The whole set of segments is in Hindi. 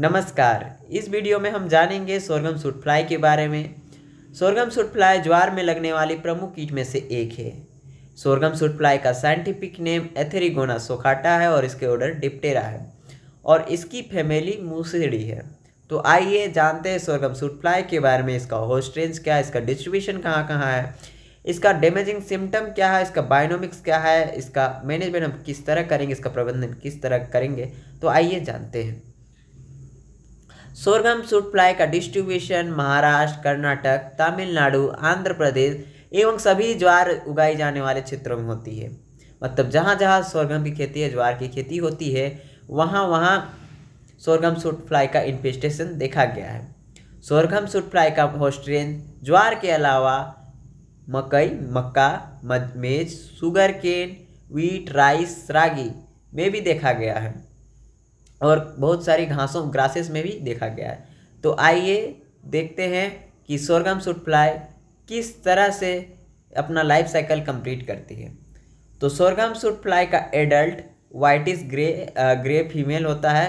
नमस्कार इस वीडियो में हम जानेंगे सोरगम सूट फ्लाई के बारे में सोरगम सूट फ्लाई ज्वार में लगने वाली प्रमुख कीट में से एक है सोरगम सूट फ्लाई का साइंटिफिक नेम एथेरिगोना सोखाटा है और इसके ऑर्डर डिप्टेरा है और इसकी फैमिली मूसड़ी है तो आइए जानते हैं सोरगम सूट फ्लाई के बारे में इसका होस्ट्रेंस क्या है इसका डिस्ट्रीब्यूशन कहाँ कहाँ है इसका डैमेजिंग सिम्टम क्या है इसका बायोनोमिक्स क्या है इसका मैनेजमेंट हम किस तरह करेंगे इसका प्रबंधन किस तरह करेंगे तो आइए जानते हैं सोरगम सूट का डिस्ट्रीब्यूशन महाराष्ट्र कर्नाटक तमिलनाडु आंध्र प्रदेश एवं सभी ज्वार उगाई जाने वाले क्षेत्रों में होती है मतलब जहाँ जहाँ सोरगम की खेती है ज्वार की खेती होती है वहाँ वहाँ सोरगम सुटफ्लाई का इन्फेस्टेशन देखा गया है सोरगम सुटफ्लाई का होस्ट्रेन ज्वार के अलावा मकई मक्का मदमेज sugar cane wheat rice ragi में भी देखा गया है और बहुत सारी घासों ग्रासेस में भी देखा गया है तो आइए देखते हैं कि सोरगम सूट फ्लाई किस तरह से अपना लाइफ साइकिल कंप्लीट करती है तो सोरगम सूट फ्लाई का adult whitish grey grey female होता है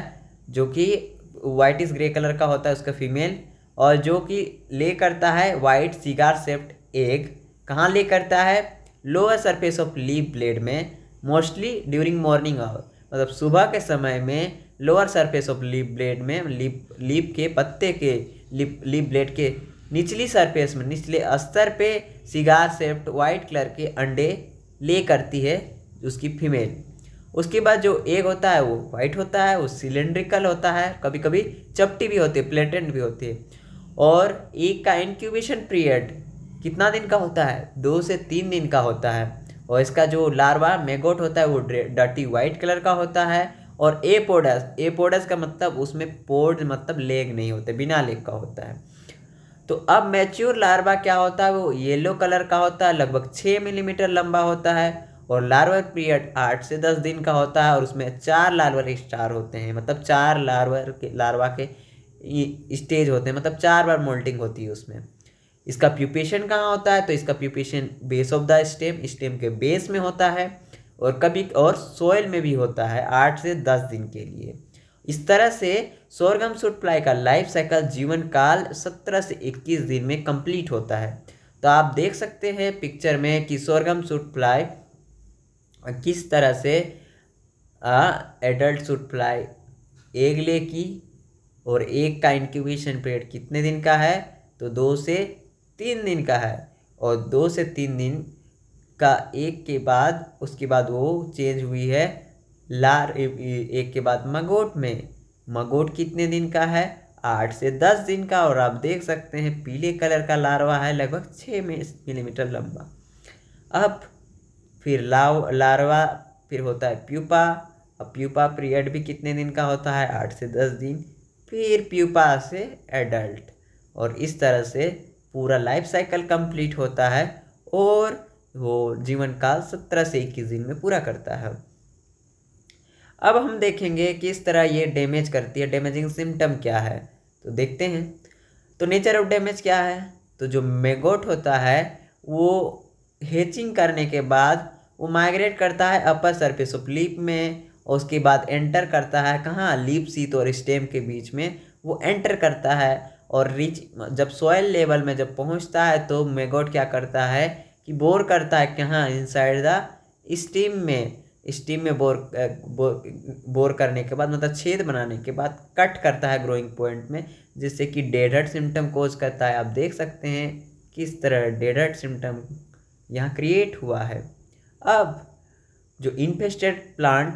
जो कि वाइटिस ग्रे कलर का होता है उसका फीमेल और जो कि ले करता है वाइट सिगार सेप्ट एग कहाँ ले करता है lower surface of leaf blade में मोस्टली ड्यूरिंग मॉर्निंग आवर मतलब सुबह के समय में lower surface of leaf blade में लीप लीप के पत्ते के लिप लीप ब्लेड के निचली सरफेस में निचले स्तर पे सिगार सेफ्ट वाइट कलर के अंडे ले करती है उसकी फीमेल उसके बाद जो एग होता है वो वाइट होता है वो सिलेंड्रिकल होता है कभी कभी चपटी भी होती है प्लेटेंट भी होती है और एक का इंक्यूबेशन पीरियड कितना दिन का होता है दो से तीन दिन का होता है और इसका जो लार्वा मेगोट होता है वो डर्टी वाइट कलर का होता है और ए पोडस ए पोडस का मतलब उसमें पोड मतलब लेग नहीं होते बिना लेग का होता है तो अब मैच्योर लार्वा क्या होता है वो येलो कलर का होता है लगभग छः मिलीमीटर लंबा होता है और लार्वल पीरियड आठ से दस दिन का होता है और उसमें चार लार्वल स्टार होते हैं मतलब चार लार्वल के लार्वा के स्टेज होते हैं मतलब चार बार मोल्टिंग होती है उसमें इसका प्यूपेशन कहाँ होता है तो इसका pupation base of the stem stem के बेस में होता है और कभी और सोयल में भी होता है आठ से दस दिन के लिए इस तरह से सोरगम सूट प्लाई का लाइफ साइकिल जीवन काल सत्रह से इक्कीस दिन में कंप्लीट होता है तो आप देख सकते हैं पिक्चर में कि सोरगम सूट प्लाई किस तरह से आ, एडल्ट सूट प्लाई एक ले की और एक का इंक्यूबेशन पीरियड कितने दिन का है तो दो से तीन दिन का है और दो से तीन दिन का एक के बाद उसके बाद वो चेंज हुई है लार एक के बाद मगोट में मगोट कितने दिन का है आठ से दस दिन का और आप देख सकते हैं पीले कलर का लार्वा है लगभग छः मिलीमीटर लंबा अब फिर लाव लार्वा फिर होता है प्यूपा अब प्यूपा पीरियड भी कितने दिन का होता है आठ से दस दिन फिर प्यूपा से एडल्ट और इस तरह से पूरा लाइफ साइकिल कंप्लीट होता है और वो जीवन काल सत्रह से इक्कीस दिन में पूरा करता है अब हम देखेंगे किस तरह ये डैमेज करती है डैमेजिंग सिम्टम क्या है तो देखते हैं तो नेचर ऑफ डैमेज क्या है तो जो मेगोट होता है वो हेचिंग करने के बाद वो माइग्रेट करता है अपर सरफेस ऑफ लीप में और उसके बाद एंटर करता है कहाँ लीप सीत और स्टेम के बीच में वो एंटर करता है और रिच जब सॉयल लेवल में जब पहुँचता है तो मेगोट क्या करता है कि बोर करता है कि हाँ इन साइड द स्टीम में स्टीम में बोर बोर करने के बाद मतलब छेद बनाने के बाद कट करता है ग्रोइंग पॉइंट में जिससे कि डेडहट सिम्टम कोज करता है आप देख सकते हैं किस तरह डेढ़ सिम्टम यहाँ क्रिएट हुआ है अब जो इन्फेस्टेड प्लांट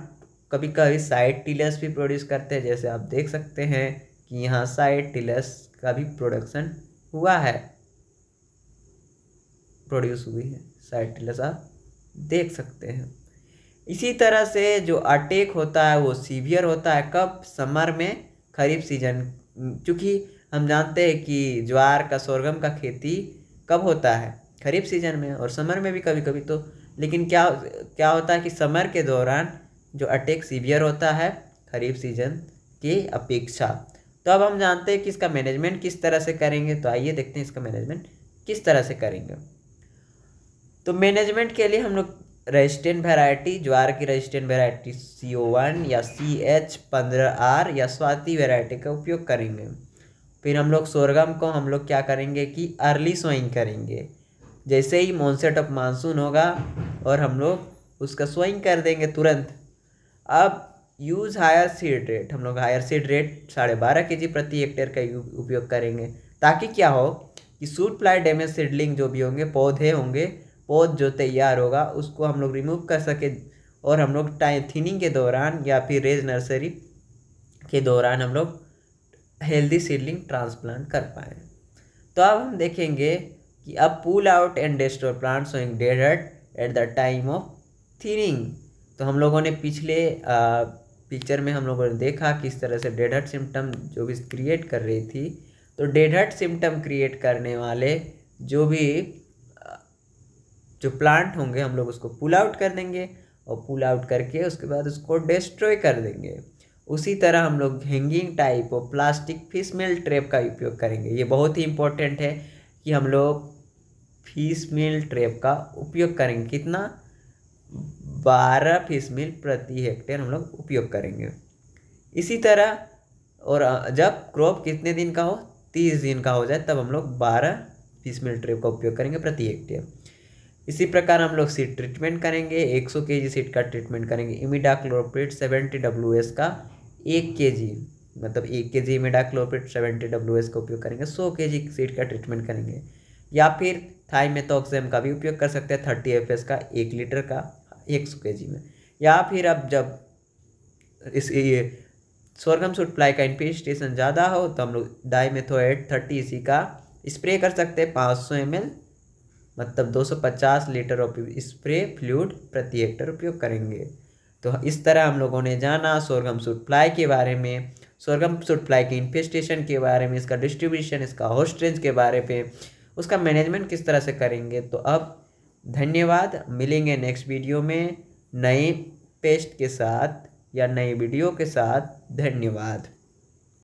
कभी कभी साइड टिलर्स भी प्रोड्यूस करते हैं जैसे आप देख सकते हैं कि यहाँ साइड टिलर्स का भी प्रोडक्शन हुआ है प्रोड्यूस हुई है साइटिलस आप देख सकते हैं इसी तरह से जो अटैक होता है वो सीवियर होता है कब समर में खरीफ सीजन क्योंकि हम जानते हैं कि ज्वार का सोरगम का खेती कब होता है खरीफ सीजन में और समर में भी कभी कभी तो लेकिन क्या क्या होता है कि समर के दौरान जो अटैक सीवियर होता है खरीफ सीजन की अपेक्षा तो अब हम जानते हैं कि इसका मैनेजमेंट किस तरह से करेंगे तो आइए देखते हैं इसका मैनेजमेंट किस तरह से करेंगे तो मैनेजमेंट के लिए हम लोग रजिस्टेंट वेराइटी ज्वार की resistant variety C O one या सी एच पंद्रह आर या स्वाति वेराइटी का उपयोग करेंगे फिर हम लोग सोरगम को हम लोग क्या करेंगे कि अर्ली सोइंग करेंगे जैसे ही मॉनसेट ऑफ मानसून होगा और हम लोग उसका स्वइंग कर देंगे तुरंत अब यूज़ हायर सीड रेट हम लोग हायर सीड रेट साढ़े बारह के जी प्रति हेक्टेयर का उपयोग करेंगे ताकि क्या हो कि सूट प्लाई डैमेज सीडलिंग जो भी होंगे पौधे होंगे पौध जो तैयार होगा उसको हम लोग रिमूव कर सके और हम लोग टाइम थिनिंग के दौरान या फिर रेज नर्सरी के दौरान हम लोग हेल्दी सीडलिंग ट्रांसप्लांट कर पाए तो अब हम देखेंगे कि अब pull out and destroy plant sowing desert at the time of thinning तो हम लोगों ने पिछले पिक्चर में हम लोगों ने देखा किस तरह से डेडहट सिम्टम जो भी क्रिएट कर रही थी तो डेडहट सिम्टम क्रिएट करने वाले जो भी जो प्लांट होंगे हम लोग उसको पुल आउट कर देंगे और पुल आउट करके उसके बाद उसको डिस्ट्रॉय कर देंगे उसी तरह हम लोग हैंगिंग टाइप और प्लास्टिक फिश मिल ट्रैप का उपयोग करेंगे ये बहुत ही इम्पोर्टेंट है कि हम लोग फीस मिल ट्रैप का उपयोग करेंगे कितना बारह फीस मिल प्रति हेक्टेयर हम लोग उपयोग करेंगे इसी तरह और जब क्रॉप कितने दिन का हो तीस दिन का हो जाए तब हम लोग बारह फीस मिल ट्रैप का उपयोग करेंगे प्रति हेक्टेयर इसी प्रकार हम लोग सीट ट्रीटमेंट करेंगे 100 सौ के जी सीट का ट्रीटमेंट करेंगे इमिडाक्लोरपेट सेवेंटी डब्ल्यू एस का एक के जी मतलब एक K G imidacloprid seventy W S का उपयोग करेंगे सौ के जी सीट का ट्रीटमेंट करेंगे या फिर थाईमेथोक्सेम का भी उपयोग कर सकते हैं थर्टी एफ एस का एक लीटर का एक सौ के जी में या फिर अब जब इस ये स्वर्गम सुटप्लाई का इन्फेस्टेशन ज़्यादा हो तो हम लोग डाईमेथोएट थर्टी इसी का स्प्रे कर सकते हैं पाँच सौ एम एल मतलब 250 लीटर ऑफ स्प्रे फ्लूड प्रति हेक्टर उपयोग करेंगे तो इस तरह हम लोगों ने जाना सोरगम सूट फ्लाई के बारे में सोरगम सूट फ्लाई के इन्फेस्टेशन के बारे में इसका डिस्ट्रीब्यूशन इसका होस्ट रेंज के बारे में उसका मैनेजमेंट किस तरह से करेंगे तो अब धन्यवाद मिलेंगे नेक्स्ट वीडियो में नए पेस्ट के साथ या नए वीडियो के साथ धन्यवाद